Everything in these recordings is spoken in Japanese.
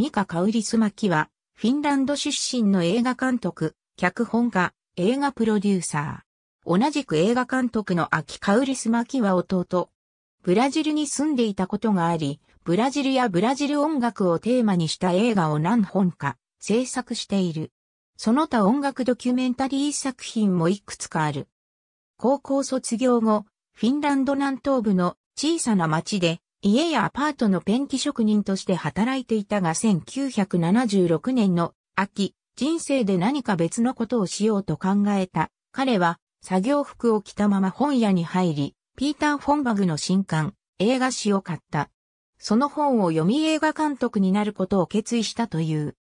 ミカ・カウリスマキは、フィンランド出身の映画監督、脚本家、映画プロデューサー。同じく映画監督のアキ・カウリスマキは弟。ブラジルに住んでいたことがあり、ブラジルやブラジル音楽をテーマにした映画を何本か制作している。その他音楽ドキュメンタリー作品もいくつかある。高校卒業後、フィンランド南東部の小さな町で家やアパートのペンキ職人として働いていたが1976年の秋、人生で何か別のことをしようと考えた。彼は作業服を着たまま本屋に入り、ピーター・フォンバグの新刊、映画誌を買った。その本を読み映画監督になることを決意したという。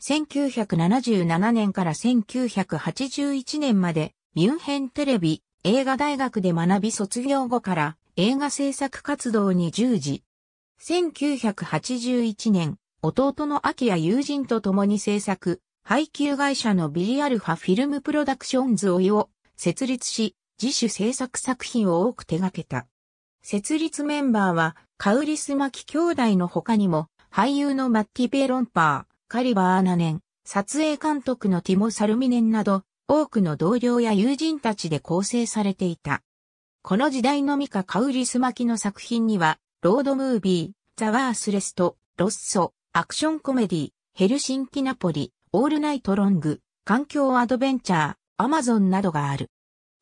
1977年から1981年までミュンヘンテレビ映画大学で学び卒業後から映画制作活動に従事。1981年、弟の秋や友人と共に制作、配給会社のビリアルファフィルムプロダクションズをを設立し、自主制作作品を多く手掛けた。設立メンバーは、カウリスマキ兄弟の他にも、俳優のマッティ・ペロンパー、カリバー・アナネン、撮影監督のティモ・サルミネンなど、多くの同僚や友人たちで構成されていた。この時代のミカ・カウリスマキの作品には、ロードムービー、ザ・ワースレスト、ロッソ、アクションコメディ、ヘルシンキ・ナポリ、オールナイト・ロング、環境アドベンチャー、アマゾンなどがある。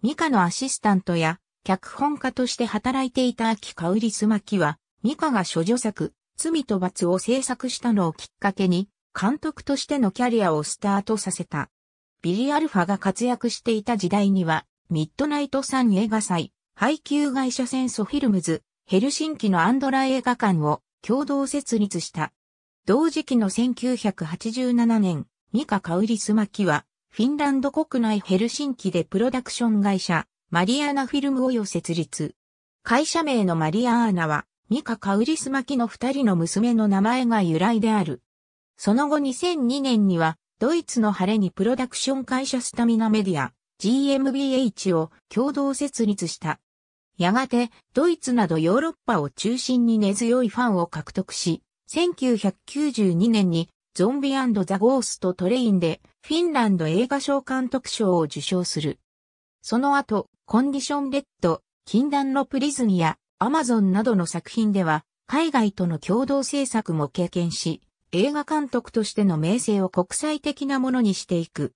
ミカのアシスタントや、脚本家として働いていた秋カウリスマキは、ミカが諸女作、罪と罰を制作したのをきっかけに、監督としてのキャリアをスタートさせた。ビリアルファが活躍していた時代には、ミッドナイトサン映画祭、配給会社戦ソフィルムズ、ヘルシンキのアンドラ映画館を共同設立した。同時期の1987年、ミカ・カウリスマキは、フィンランド国内ヘルシンキでプロダクション会社、マリアーナフィルムを予設立。会社名のマリアーナは、ミカ・カウリスマキの二人の娘の名前が由来である。その後2002年には、ドイツの晴れにプロダクション会社スタミナメディア、GmbH を共同設立した。やがて、ドイツなどヨーロッパを中心に根強いファンを獲得し、1992年にゾンビザ・ゴースト・トレインでフィンランド映画賞監督賞を受賞する。その後、コンディション・レッド、禁断のプリズンやアマゾンなどの作品では、海外との共同制作も経験し、映画監督としての名声を国際的なものにしていく。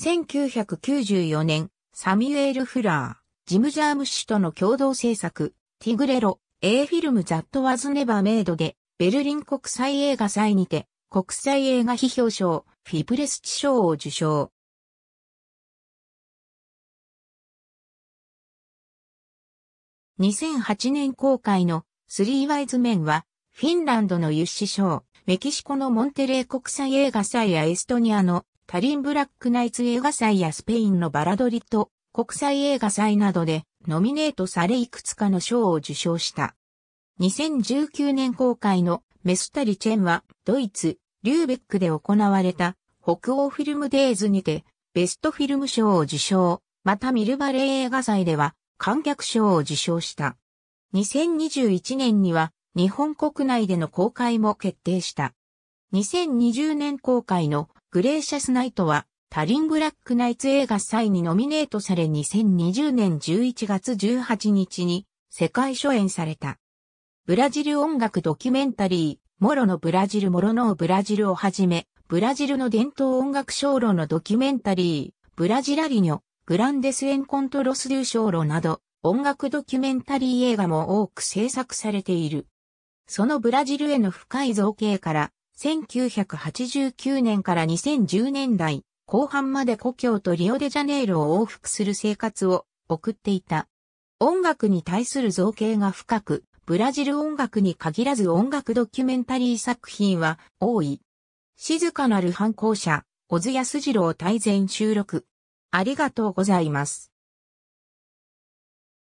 1994年、サミュエル・フラー、ジム・ジャームッシュとの共同制作、ティグレロ、A フィルム・ザット・ワズ・ネバー・メイドで、ベルリン国際映画祭にて、国際映画批評賞、フィプレスチ賞を受賞。2008年公開のスリーワイズメンは、フィンランドのユッシ賞、メキシコのモンテレー国際映画祭やエストニアのタリンブラックナイツ映画祭やスペインのバラドリと国際映画祭などでノミネートされいくつかの賞を受賞した。2019年公開のメスタリチェンはドイツ、リューベックで行われた北欧フィルムデイズにてベストフィルム賞を受賞、またミルバレー映画祭では観客賞を受賞した。2021年には日本国内での公開も決定した。2020年公開のグレーシャスナイトは、タリンブラックナイツ映画祭にノミネートされ2020年11月18日に世界初演された。ブラジル音楽ドキュメンタリー、モロのブラジルモロノーブラジルをはじめ、ブラジルの伝統音楽小路のドキュメンタリー、ブラジラリニョ、グランデスエンコントロスデュ小路など、音楽ドキュメンタリー映画も多く制作されている。そのブラジルへの深い造形から、1989年から2010年代後半まで故郷とリオデジャネイロを往復する生活を送っていた。音楽に対する造形が深く、ブラジル音楽に限らず音楽ドキュメンタリー作品は多い。静かなる反抗者、小津安二郎大全収録。ありがとうございます。